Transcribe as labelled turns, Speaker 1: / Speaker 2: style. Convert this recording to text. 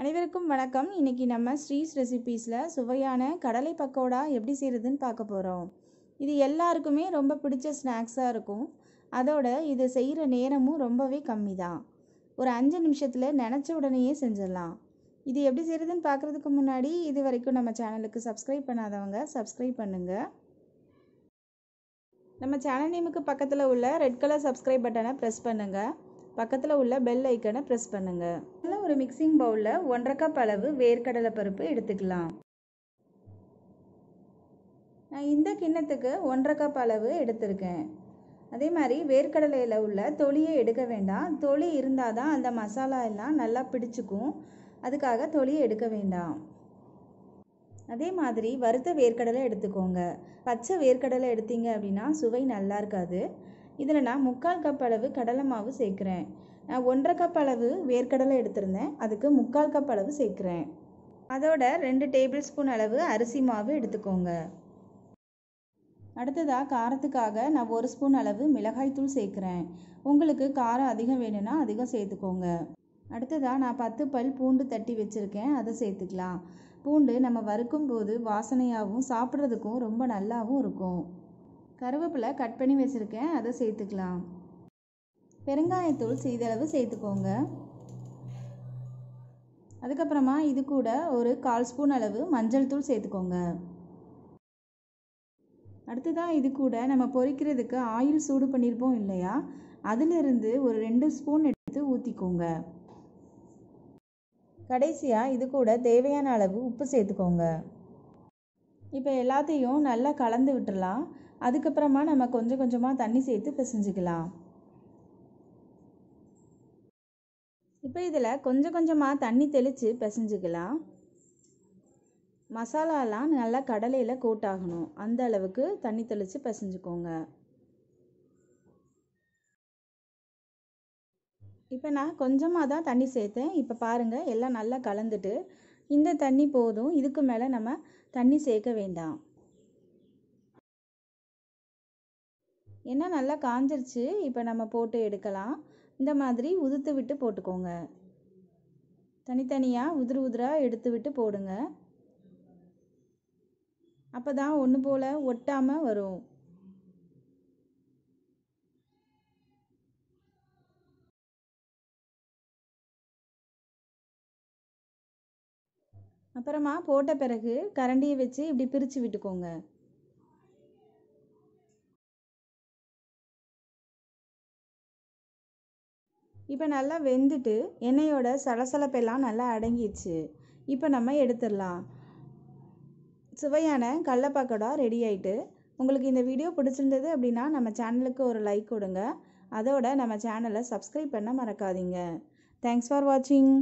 Speaker 1: அனைவருக்கும் வணக்கம் இன்றைக்கி நம்ம ஸ்ரீஸ் ரெசிபீஸில் சுவையான கடலை பக்கோடா எப்படி செய்கிறதுன்னு பார்க்க போகிறோம் இது எல்லாருக்குமே ரொம்ப பிடிச்ச ஸ்நாக்ஸாக இருக்கும் அதோட இது செய்கிற நேரமும் ரொம்பவே கம்மி தான் ஒரு அஞ்சு நிமிஷத்தில் நினச்ச உடனேயே செஞ்சிடலாம் இது எப்படி செய்கிறதுன்னு பார்க்குறதுக்கு முன்னாடி இது வரைக்கும் நம்ம சேனலுக்கு சப்ஸ்கிரைப் பண்ணாதவங்க சப்ஸ்கிரைப் பண்ணுங்கள் நம்ம சேனல் நேமுக்கு பக்கத்தில் உள்ள ரெட் கலர் சப்ஸ்கிரைப் பட்டனை ப்ரெஸ் பண்ணுங்கள் பக்கத்தில் உள்ள பெல் ஐக்கனை ப்ரெஸ் பண்ணுங்கள் ஒரு மிக்சிங் பவுலில் ஒன்றரை கப் அளவு வேர்க்கடலை பருப்பு எடுத்துக்கலாம் நான் இந்த கிண்ணத்துக்கு ஒன்றரை கப் அளவு எடுத்திருக்கேன் அதே மாதிரி வேர்க்கடலையில் உள்ள தொளியை எடுக்க வேண்டாம் தொளி இருந்தால் தான் அந்த மசாலா எல்லாம் நல்லா பிடிச்சிக்கும் அதுக்காக தொளியை எடுக்க வேண்டாம் அதே மாதிரி வறுத்த வேர்க்கடலை எடுத்துக்கோங்க பச்சை வேர்க்கடலை எடுத்தீங்க அப்படின்னா சுவை நல்லா இருக்காது இதில் நான் முக்கால் கப் அளவு கடலை மாவு சேர்க்குறேன் நான் ஒன்றரை கப் அளவு வேர்க்கடலை எடுத்திருந்தேன் அதுக்கு முக்கால் கப் அளவு சேர்க்குறேன் அதோட ரெண்டு டேபிள் ஸ்பூன் அளவு அரிசி மாவு எடுத்துக்கோங்க அடுத்ததாக காரத்துக்காக நான் ஒரு ஸ்பூன் அளவு மிளகாய்த்தூள் சேர்க்குறேன் உங்களுக்கு காரம் அதிகம் வேணும்னா அதிகம் சேர்த்துக்கோங்க அடுத்ததாக நான் பத்து பல் பூண்டு தட்டி வச்சுருக்கேன் அதை சேர்த்துக்கலாம் பூண்டு நம்ம வறுக்கும் போது வாசனையாகவும் சாப்பிட்றதுக்கும் ரொம்ப நல்லாவும் இருக்கும் கருவேப்பிலை கட் பண்ணி வச்சுருக்கேன் அதை சேர்த்துக்கலாம் பெருங்காயத்தூள் சிறிதளவு சேர்த்துக்கோங்க அதுக்கப்புறமா இது கூட ஒரு கால் ஸ்பூன் அளவு மஞ்சள் தூள் சேர்த்துக்கோங்க அடுத்ததாக இது கூட நம்ம பொறிக்கிறதுக்கு ஆயில் சூடு பண்ணியிருப்போம் இல்லையா அதிலிருந்து ஒரு ரெண்டு ஸ்பூன் எடுத்து ஊற்றிக்கோங்க கடைசியாக இது கூட தேவையான அளவு உப்பு சேர்த்துக்கோங்க இப்போ எல்லாத்தையும் நல்லா கலந்து விட்டுடலாம் அதுக்கப்புறமா நம்ம கொஞ்சம் கொஞ்சமாக தண்ணி சேர்த்து பிசைஞ்சிக்கலாம் இப்போ இதில் கொஞ்சம் கொஞ்சமாக தண்ணி தெளித்து பிசைஞ்சிக்கலாம் மசாலாலாம் நல்லா கடலையில் கோட்டாகணும் அந்த அளவுக்கு தண்ணி தெளித்து பிசைஞ்சுக்கோங்க இப்போ நான் கொஞ்சமாக தான் தண்ணி சேர்த்தேன் இப்போ பாருங்கள் எல்லாம் நல்லா கலந்துட்டு இந்த தண்ணி போதும் இதுக்கு மேலே நம்ம தண்ணி சேர்க்க வேண்டாம் ஏன்னா நல்லா காஞ்சிருச்சு இப்போ நம்ம போட்டு எடுக்கலாம் இந்த மாதிரி உதிர்த்து விட்டு போட்டுக்கோங்க தனித்தனியாக உதிர் உதிராக எடுத்து விட்டு போடுங்க அப்போ தான் ஒன்று போல் ஒட்டாமல் வரும்
Speaker 2: அப்புறமா போட்ட பிறகு கரண்டியை வச்சு இப்படி பிரித்து விட்டுக்கோங்க
Speaker 1: இப்போ நல்லா வெந்துட்டு எண்ணெயோட சலசலப்பெல்லாம் நல்லா அடங்கிடுச்சு இப்போ நம்ம எடுத்துடலாம் சுவையான கடலப்பக்கோடா ரெடி ஆயிட்டு உங்களுக்கு இந்த வீடியோ பிடிச்சிருந்தது அப்படின்னா நம்ம சேனலுக்கு ஒரு லைக் கொடுங்க அதோட நம்ம சேனலை சப்ஸ்கிரைப் பண்ண மறக்காதீங்க தேங்க்ஸ் ஃபார் வாட்சிங்